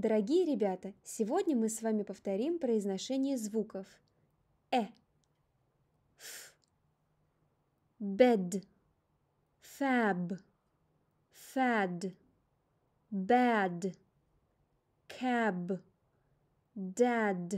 Дорогие ребята, сегодня мы с вами повторим произношение звуков. Э, ф, бед, фаб, фад, бэд, кэб, дад.